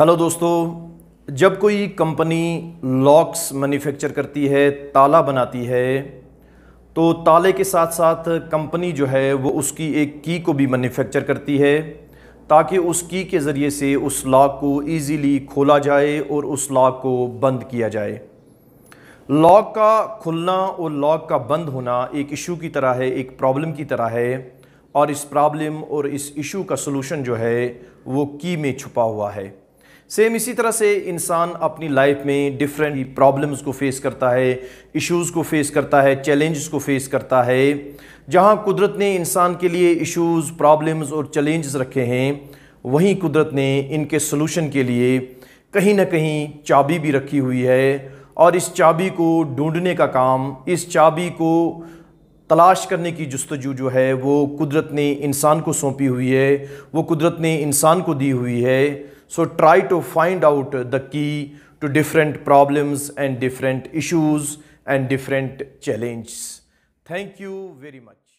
Hello दोस्तों जब कोई कंपनी लॉक्स मैन्युफैक्चर करती है ताला बनाती है तो ताले के साथ साथ कंपनी जो है वो उसकी एक की को भी मैन्युफैक्चर करती है ताकि उस की के ज़रिए से उस लॉक को इजीली खोला जाए और उस लॉक को बंद किया जाए लॉक का खुलना और लॉक का बंद होना एक इशू की तरह है एक प्रॉब्लम की तरह है और इस प्रॉब्लम और इस इशू का सोलूशन जो है वो की में छुपा हुआ है सेम इसी तरह से इंसान अपनी लाइफ में डिफरेंट प्रॉब्लम्स को फेस करता है इश्यूज़ को फेस करता है चैलेंजेस को फेस करता है जहाँ कुदरत ने इंसान के लिए इश्यूज़ प्रॉब्लम्स और चैलेंजेस रखे हैं वहीं कुदरत ने इनके सलूशन के लिए कहीं ना कहीं चाबी भी रखी हुई है और इस चाबी को ढूंढने का काम इस चाबी को तलाश करने की जस्तजू जो है वो कुदरत ने इंसान को सौंपी हुई है वो कुदरत ने इंसान को दी हुई है So try to find out the key to different problems and different issues and different challenges. Thank you very much.